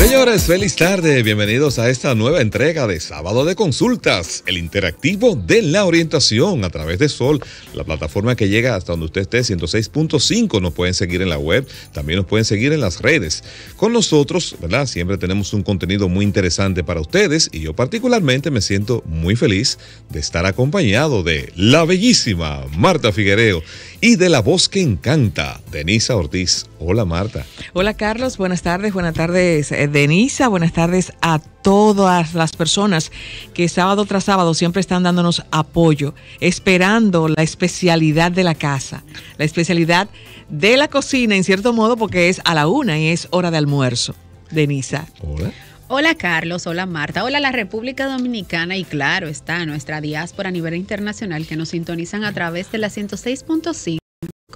Señores, feliz tarde. Bienvenidos a esta nueva entrega de Sábado de Consultas, el interactivo de la orientación a través de Sol, la plataforma que llega hasta donde usted esté, 106.5. Nos pueden seguir en la web, también nos pueden seguir en las redes. Con nosotros, ¿verdad? Siempre tenemos un contenido muy interesante para ustedes y yo particularmente me siento muy feliz de estar acompañado de la bellísima Marta Figuereo y de la voz que encanta, Denisa Ortiz. Hola Marta. Hola Carlos, buenas tardes, buenas tardes eh, Denisa, buenas tardes a todas las personas que sábado tras sábado siempre están dándonos apoyo, esperando la especialidad de la casa, la especialidad de la cocina, en cierto modo, porque es a la una y es hora de almuerzo. Denisa. Hola. Hola Carlos, hola Marta, hola la República Dominicana y claro está nuestra diáspora a nivel internacional que nos sintonizan a través de la 106.5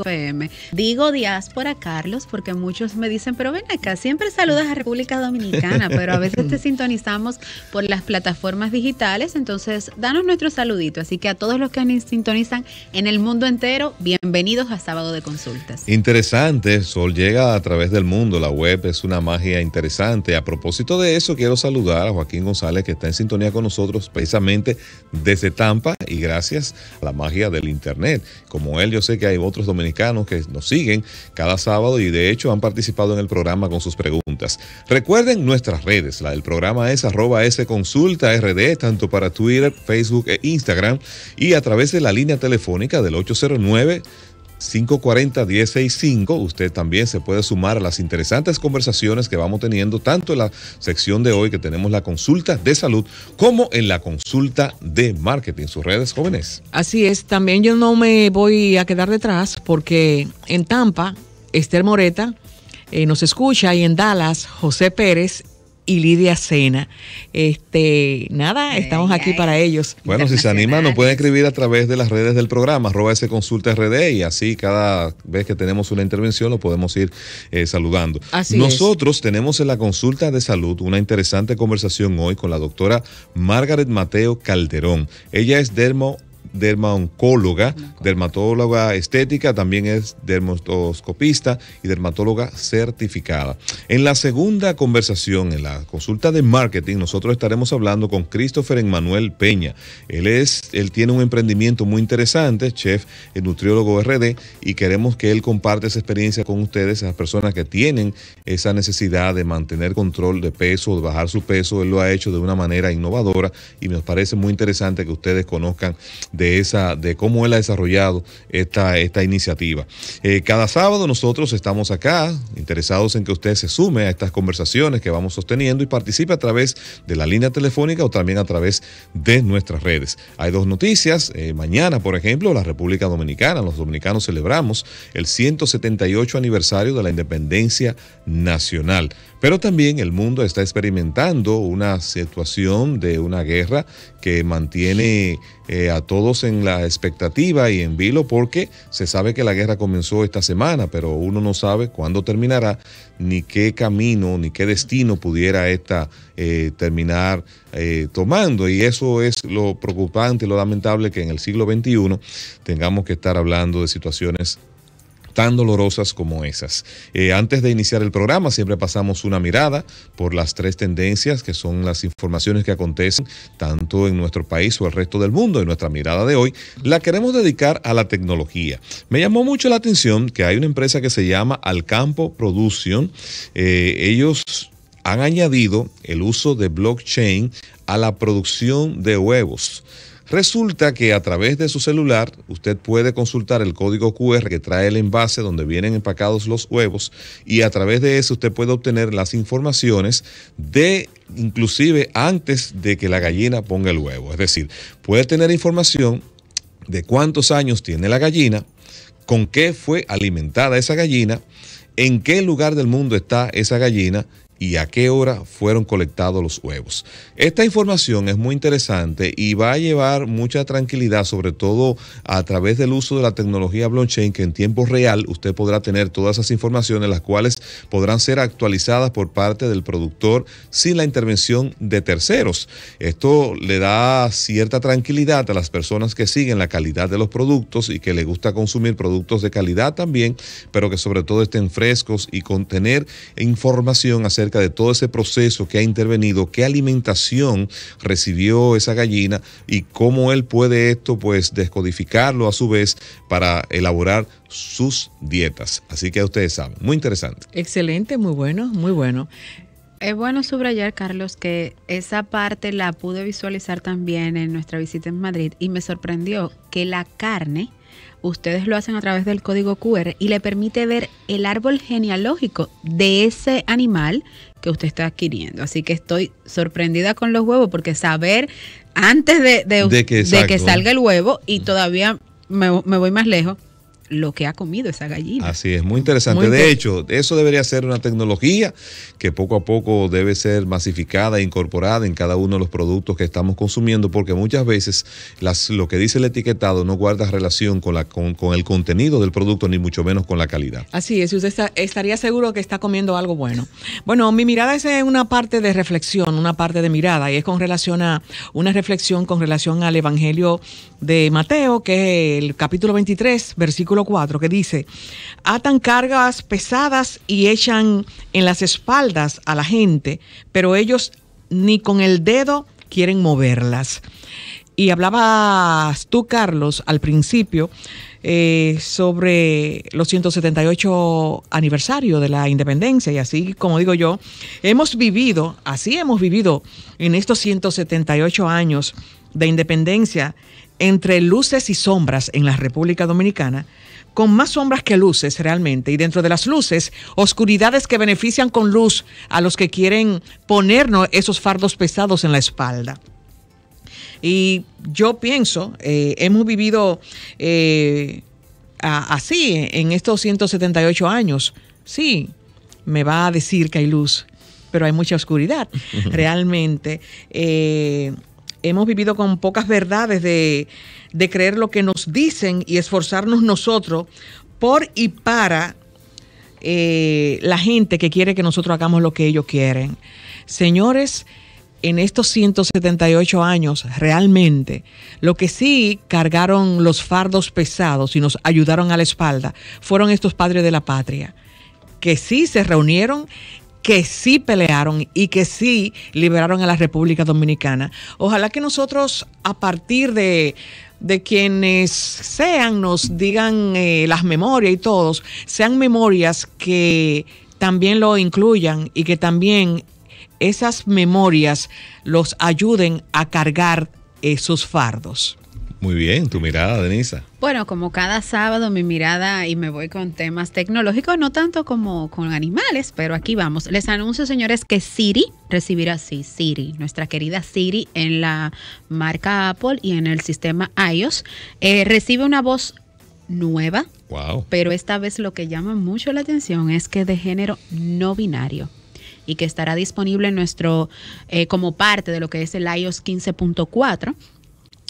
FM. Digo diáspora, Carlos, porque muchos me dicen, pero ven acá, siempre saludas a República Dominicana, pero a veces te sintonizamos por las plataformas digitales, entonces danos nuestro saludito. Así que a todos los que nos sintonizan en el mundo entero, bienvenidos a Sábado de Consultas. Interesante, Sol llega a través del mundo, la web es una magia interesante. A propósito de eso, quiero saludar a Joaquín González, que está en sintonía con nosotros precisamente desde Tampa y gracias a la magia del Internet. Como él, yo sé que hay otros dominicanos que nos siguen cada sábado y de hecho han participado en el programa con sus preguntas. Recuerden nuestras redes, la del programa es arroba Consulta RD, tanto para Twitter, Facebook e Instagram y a través de la línea telefónica del 809 540-1065. Usted también se puede sumar a las interesantes conversaciones que vamos teniendo, tanto en la sección de hoy que tenemos la consulta de salud, como en la consulta de marketing. Sus redes jóvenes. Así es, también yo no me voy a quedar detrás porque en Tampa, Esther Moreta eh, nos escucha y en Dallas, José Pérez y Lidia Sena. Este, nada, estamos aquí para ellos. Bueno, si se anima, nos pueden escribir a través de las redes del programa, arroba ese consulta RD, y así cada vez que tenemos una intervención lo podemos ir eh, saludando. Nosotros tenemos en la consulta de salud una interesante conversación hoy con la doctora Margaret Mateo Calderón. Ella es dermo oncóloga, dermatóloga estética, también es dermatoscopista y dermatóloga certificada. En la segunda conversación, en la consulta de marketing, nosotros estaremos hablando con Christopher Emanuel Peña. Él, es, él tiene un emprendimiento muy interesante, chef, nutriólogo RD, y queremos que él comparte esa experiencia con ustedes, esas personas que tienen esa necesidad de mantener control de peso, de bajar su peso. Él lo ha hecho de una manera innovadora y nos parece muy interesante que ustedes conozcan de de, esa, de cómo él ha desarrollado esta, esta iniciativa. Eh, cada sábado nosotros estamos acá, interesados en que usted se sume a estas conversaciones que vamos sosteniendo y participe a través de la línea telefónica o también a través de nuestras redes. Hay dos noticias. Eh, mañana, por ejemplo, la República Dominicana, los dominicanos celebramos el 178 aniversario de la independencia nacional. Pero también el mundo está experimentando una situación de una guerra que mantiene eh, a todos en la expectativa y en vilo porque se sabe que la guerra comenzó esta semana, pero uno no sabe cuándo terminará, ni qué camino, ni qué destino pudiera esta eh, terminar eh, tomando. Y eso es lo preocupante, lo lamentable que en el siglo XXI tengamos que estar hablando de situaciones tan dolorosas como esas. Eh, antes de iniciar el programa, siempre pasamos una mirada por las tres tendencias que son las informaciones que acontecen tanto en nuestro país o el resto del mundo. Y nuestra mirada de hoy la queremos dedicar a la tecnología. Me llamó mucho la atención que hay una empresa que se llama Alcampo Production. Eh, ellos han añadido el uso de blockchain a la producción de huevos. Resulta que a través de su celular usted puede consultar el código QR que trae el envase donde vienen empacados los huevos y a través de eso usted puede obtener las informaciones de inclusive antes de que la gallina ponga el huevo. Es decir, puede tener información de cuántos años tiene la gallina, con qué fue alimentada esa gallina, en qué lugar del mundo está esa gallina y a qué hora fueron colectados los huevos. Esta información es muy interesante y va a llevar mucha tranquilidad, sobre todo a través del uso de la tecnología blockchain, que en tiempo real usted podrá tener todas esas informaciones, las cuales podrán ser actualizadas por parte del productor sin la intervención de terceros. Esto le da cierta tranquilidad a las personas que siguen la calidad de los productos y que les gusta consumir productos de calidad también, pero que sobre todo estén frescos y con tener información acerca de todo ese proceso que ha intervenido, qué alimentación recibió esa gallina y cómo él puede esto pues descodificarlo a su vez para elaborar sus dietas. Así que ustedes saben, muy interesante. Excelente, muy bueno, muy bueno. Es bueno subrayar, Carlos, que esa parte la pude visualizar también en nuestra visita en Madrid y me sorprendió que la carne, ustedes lo hacen a través del código QR y le permite ver el árbol genealógico de ese animal que usted está adquiriendo. Así que estoy sorprendida con los huevos porque saber antes de, que, salga el huevo y mm. todavía me voy más lejos lo que ha comido esa gallina. Así es, muy interesante. de hecho, eso debería ser una tecnología que poco a poco debe ser masificada e incorporada en cada uno de los productos que estamos consumiendo, porque muchas veces lo que dice el etiquetado no guarda relación con, el contenido del producto, ni mucho menos con la calidad. Así es, usted estaría seguro que está comiendo algo bueno. Bueno, mi mirada es una parte de reflexión, una parte de mirada, y es con relación a una reflexión con relación al Evangelio de Mateo, que es el capítulo 23, versículo cuatro 4, que dice, atan cargas pesadas y echan en las espaldas a la gente, pero ellos ni con el dedo quieren moverlas. Y hablabas tú, Carlos, al principio eh, sobre los 178 aniversario de la independencia y así, como digo yo, hemos vivido, así hemos vivido en estos 178 años de independencia entre luces y sombras en la República Dominicana, con más sombras que luces realmente, y dentro de las luces, oscuridades que benefician con luz a los que quieren ponernos esos fardos pesados en la espalda. Y yo pienso, eh, hemos vivido eh, así en estos 178 años. Sí, me va a decir que hay luz, pero hay mucha oscuridad. Realmente. Eh, hemos vivido con pocas verdades de, de creer lo que nos dicen y esforzarnos nosotros por y para eh, la gente que quiere que nosotros hagamos lo que ellos quieren. Señores, en estos 178 años, realmente, lo que sí cargaron los fardos pesados y nos ayudaron a la espalda fueron estos padres de la patria, que sí se reunieron que sí pelearon y que sí liberaron a la República Dominicana. Ojalá que nosotros a partir de quienes sean, nos digan eh, las memorias y todos, sean memorias que también lo incluyan y que también esas memorias los ayuden a cargar esos eh, fardos. Muy bien, tu mirada, Denisa. Bueno, como cada sábado mi mirada y me voy con temas tecnológicos, no tanto como con animales, pero aquí vamos. Les anuncio, señores, que Siri recibirá, sí, Siri, nuestra querida Siri en la marca Apple y en el sistema iOS, eh, recibe una voz nueva. Wow. Pero esta vez lo que llama mucho la atención es que de género no binario y que estará disponible en nuestro eh, como parte de lo que es el iOS 15.4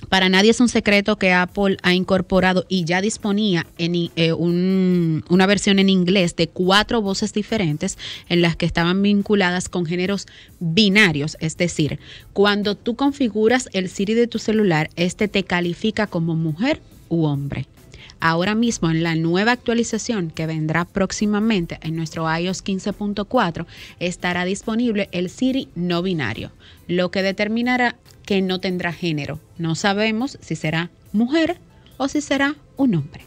para nadie es un secreto que Apple ha incorporado y ya disponía en eh, una versión en inglés de cuatro voces diferentes en las que estaban vinculadas con géneros binarios. Es decir, cuando tú configuras el Siri de tu celular, este te califica como mujer u hombre. Ahora mismo en la nueva actualización que vendrá próximamente en nuestro iOS 15.4 estará disponible el Siri no binario, lo que determinará que no tendrá género. No sabemos si será mujer o si será un hombre.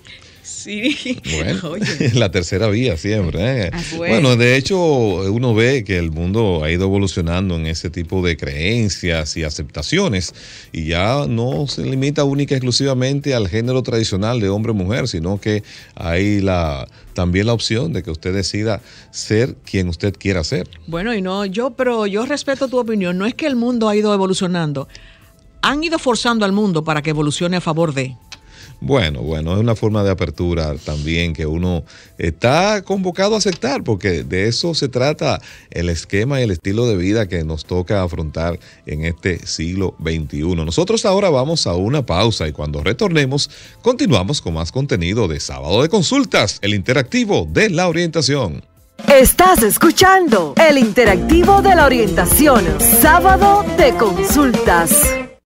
Sí. Bueno, la tercera vía siempre. ¿eh? Ah, bueno, de hecho, uno ve que el mundo ha ido evolucionando en ese tipo de creencias y aceptaciones y ya no se limita única y exclusivamente al género tradicional de hombre-mujer, sino que hay la también la opción de que usted decida ser quien usted quiera ser. Bueno, y no, yo, pero yo respeto tu opinión. No es que el mundo ha ido evolucionando. Han ido forzando al mundo para que evolucione a favor de. Bueno, bueno, es una forma de apertura también que uno está convocado a aceptar, porque de eso se trata el esquema y el estilo de vida que nos toca afrontar en este siglo XXI. Nosotros ahora vamos a una pausa y cuando retornemos, continuamos con más contenido de Sábado de Consultas, el interactivo de la orientación. Estás escuchando el interactivo de la orientación, Sábado de Consultas.